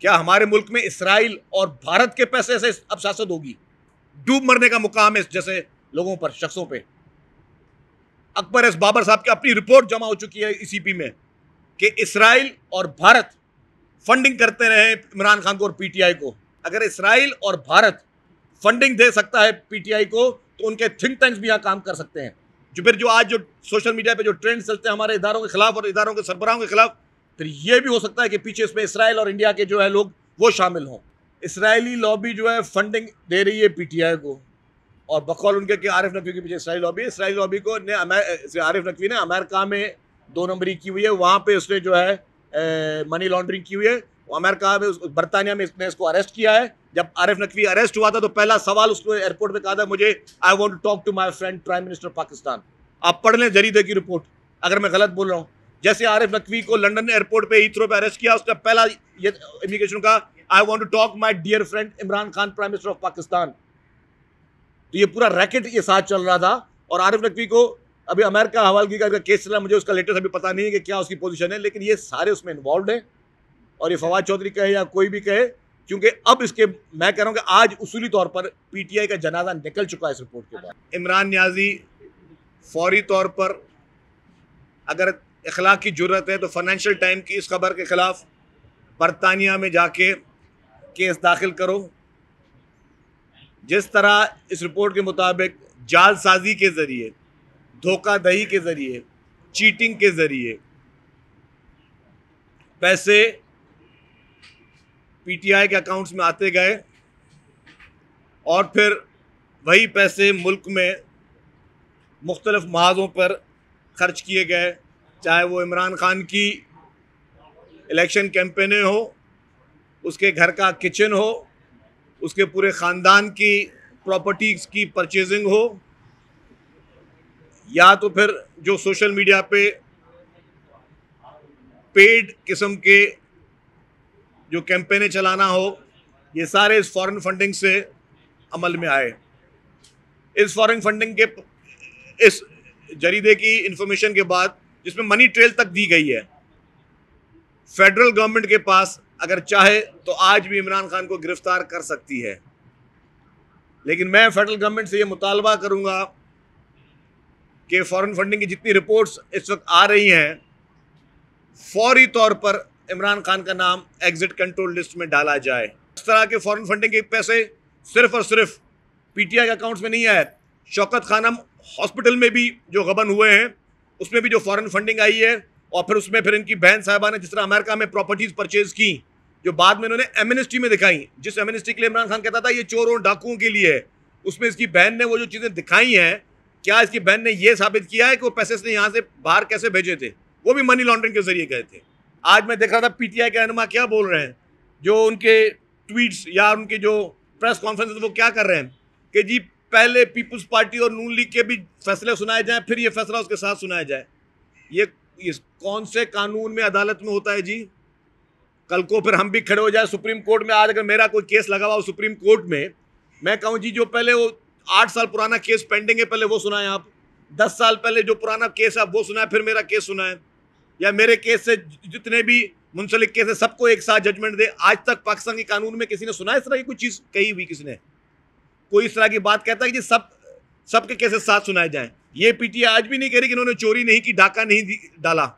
क्या हमारे मुल्क में इसराइल और भारत के पैसे से अब शासत होगी डूब मरने का मुकाम है जैसे लोगों पर शख्सों पे अकबर एस बाबर साहब की अपनी रिपोर्ट जमा हो चुकी है ईसीपी e में कि इसराइल और भारत फंडिंग करते रहे इमरान खान को और पीटीआई को अगर इसराइल और भारत फंडिंग दे सकता है पीटीआई को तो उनके थिंक टैंक्स भी यहाँ काम कर सकते हैं जो फिर जो आज जो सोशल मीडिया पे जो ट्रेंड चलते हैं हमारे इदारों के खिलाफ और इदारों के सरबराहों के खिलाफ तो ये भी हो सकता है कि पीछे इसमें इसराइल और इंडिया के जो है लोग वो शामिल हों इसराइली लॉबी जो है फंडिंग दे रही है पीटीआई को और बकौल उनके कि आरिफ नकवी के पीछे इसराइल लॉबी इसराइल लॉबी को ने आरिफ नकवी ने अमेरिका में दो नंबरी की हुई है वहाँ पे उसने जो है मनी लॉन्ड्रिंग की हुई है अमेरिका में बरतानिया में इसने इसको अरेस्ट किया है जब आरिफ नकवी अरेस्ट हुआ था तो पहला सवाल उसको एयरपोर्ट पर कहा था मुझे I want to talk to my friend prime minister Pakistan आप पढ़ लें जरीदे की रिपोर्ट अगर मैं गलत बोल रहा हूँ जैसे आरिफ नकवी को लंदन एयरपोर्ट पे हीथ्रो पे अरेस्ट किया उसका पहला ये इमिग्रेशन का I want to talk my dear friend Imran Khan prime minister of Pakistan तो ये पूरा रैकेट ये साथ चल रहा था और आरिफ नकवी को अभी अमेरिका हवालगी का केस चला मुझे उसका लेटेस्ट अभी पता नहीं है कि क्या उसकी पोजिशन है लेकिन ये सारे उसमें इन्वॉल्व हैं और ये फवाद चौधरी कहे या कोई भी कहे क्योंकि अब इसके मैं कह रहा हूँ कि आज उसूली तौर पर पीटीआई का जनाजा निकल चुका है इस रिपोर्ट के बाद इमरान न्याजी फौरी तौर पर अगर अखलाक की जरूरत है तो फाइनेंशियल टाइम की इस खबर के ख़िलाफ़ बरतानिया में जाके केस दाखिल करो जिस तरह इस रिपोर्ट के मुताबिक जालसाजी के ज़रिए धोखादही के ज़रिए चीटिंग के ज़रिए पैसे पीटीआई के अकाउंट्स में आते गए और फिर वही पैसे मुल्क में मुख्तलफ़ महाजों पर खर्च किए गए चाहे वो इमरान खान की इलेक्शन कैंपेने हो उसके घर का किचन हो उसके पूरे ख़ानदान की प्रॉपर्टीज़ की परचेजिंग हो या तो फिर जो सोशल मीडिया पे पेड किस्म के जो कैंपेने चलाना हो ये सारे इस फॉरेन फंडिंग से अमल में आए इस फॉरेन फंडिंग के इस जरीदे की इंफॉर्मेशन के बाद जिसमें मनी ट्रेल तक दी गई है फेडरल गवर्नमेंट के पास अगर चाहे तो आज भी इमरान खान को गिरफ्तार कर सकती है लेकिन मैं फेडरल गवर्नमेंट से ये मुतालबा करूंगा कि फॉरेन फंडिंग की जितनी रिपोर्ट्स इस वक्त आ रही हैं फौरी तौर पर इमरान खान का नाम एग्जिट कंट्रोल लिस्ट में डाला जाए इस तरह के फॉरेन फंडिंग के पैसे सिर्फ और सिर्फ पीटीआई के अकाउंट्स में नहीं आए शौकत खानम हॉस्पिटल में भी जो गबन हुए हैं उसमें भी जो फॉरेन फंडिंग आई है और फिर उसमें फिर इनकी बहन साहबा ने जिस तरह अमेरिका में प्रॉपर्टीज़ परचेज की जो बाद में इन्होंने एमिनिस्ट्री में दिखाई जिस एमिनिस्ट्री के लिए इमरान खान कहता था ये चोरों डाकुओं के लिए है उसमें इसकी बहन ने वो जो चीज़ें दिखाई हैं क्या इसकी बहन ने यह साबित किया है कि वो पैसे इसने यहाँ से बाहर कैसे भेजे थे वो भी मनी लॉन्ड्रिंग के जरिए गए थे आज मैं देख रहा था पीटीआई के रहनमा क्या बोल रहे हैं जो उनके ट्वीट्स या उनके जो प्रेस कॉन्फ्रेंस वो क्या कर रहे हैं कि जी पहले पीपुल्स पार्टी और नून लीग के भी फैसले सुनाए जाएं फिर ये फैसला उसके साथ सुनाया जाए ये इस कौन से कानून में अदालत में होता है जी कल को फिर हम भी खड़े हो जाए सुप्रीम कोर्ट में आज अगर मेरा कोई केस लगा हुआ सुप्रीम कोर्ट में मैं कहूँ जी जो पहले वो आठ साल पुराना केस पेंडिंग है पहले वो सुनाए आप दस साल पहले जो पुराना केस है वो सुनाए फिर मेरा केस सुनाए या मेरे केस से जितने भी मुंसलिक केस है सबको एक साथ जजमेंट दे आज तक पाकिस्तान के कानून में किसी ने सुना इस तरह की कोई चीज़ कही हुई किसी ने कोई इस तरह की बात कहता है कि सब सबके कैसे साथ सुनाए जाएं ये पीटीए आज भी नहीं कह रही कि इन्होंने चोरी नहीं की डाका नहीं डाला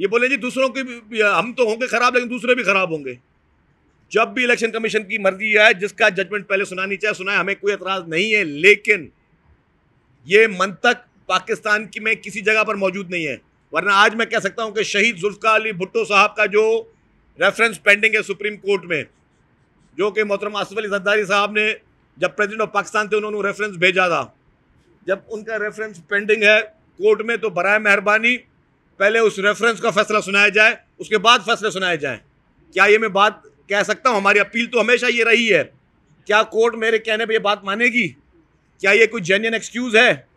ये बोले जी दूसरों के हम तो होंगे खराब लेकिन दूसरे भी खराब होंगे जब भी इलेक्शन कमीशन की मर्जी आए जिसका जजमेंट पहले सुनानी चाहे सुनाए हमें कोई एतराज़ नहीं है लेकिन ये मंतक पाकिस्तान की में किसी जगह पर मौजूद नहीं है वरना आज मैं कह सकता हूं कि शहीद जुल्फ़ा अली भुट्टो साहब का जो रेफरेंस पेंडिंग है सुप्रीम कोर्ट में जो कि मोहतरम आसफ अली जद्दारी साहब ने जब प्रेसिडेंट ऑफ पाकिस्तान थे उन्होंने रेफरेंस भेजा था जब उनका रेफरेंस पेंडिंग है कोर्ट में तो बर मेहरबानी पहले उस रेफरेंस का फैसला सुनाया जाए उसके बाद फैसले सुनाए जाएँ क्या ये मैं बात कह सकता हूँ हमारी अपील तो हमेशा ये रही है क्या कोर्ट मेरे कहने पर यह बात मानेगी क्या ये कोई जेन्यन एक्सक्यूज़ है